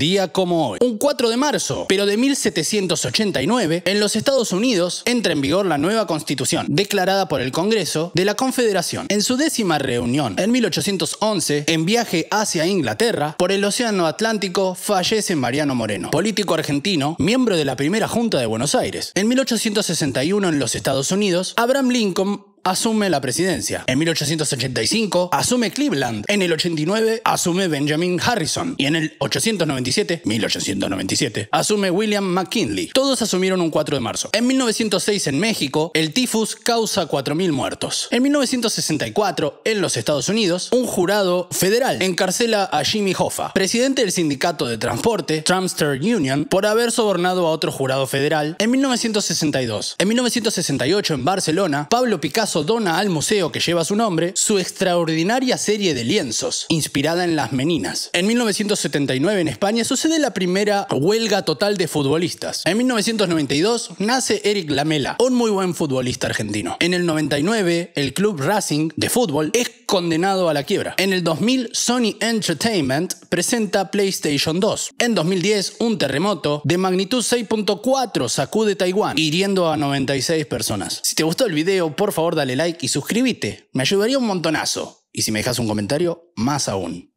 día como hoy, un 4 de marzo, pero de 1789, en los Estados Unidos entra en vigor la nueva constitución, declarada por el Congreso de la Confederación. En su décima reunión, en 1811, en viaje hacia Inglaterra, por el Océano Atlántico, fallece Mariano Moreno, político argentino, miembro de la primera Junta de Buenos Aires. En 1861, en los Estados Unidos, Abraham Lincoln asume la presidencia. En 1885 asume Cleveland. En el 89 asume Benjamin Harrison. Y en el 897, 1897, asume William McKinley. Todos asumieron un 4 de marzo. En 1906 en México, el tifus causa 4.000 muertos. En 1964, en los Estados Unidos, un jurado federal encarcela a Jimmy Hoffa, presidente del sindicato de transporte Tramster Union, por haber sobornado a otro jurado federal. En 1962, en 1968 en Barcelona, Pablo Picasso dona al museo que lleva su nombre su extraordinaria serie de lienzos, inspirada en las meninas. En 1979 en España sucede la primera huelga total de futbolistas. En 1992 nace Eric Lamela, un muy buen futbolista argentino. En el 99 el club Racing de fútbol es condenado a la quiebra. En el 2000, Sony Entertainment presenta PlayStation 2. En 2010, un terremoto de magnitud 6.4 sacude Taiwán, hiriendo a 96 personas. Si te gustó el video, por favor dale like y suscríbete. Me ayudaría un montonazo. Y si me dejas un comentario, más aún.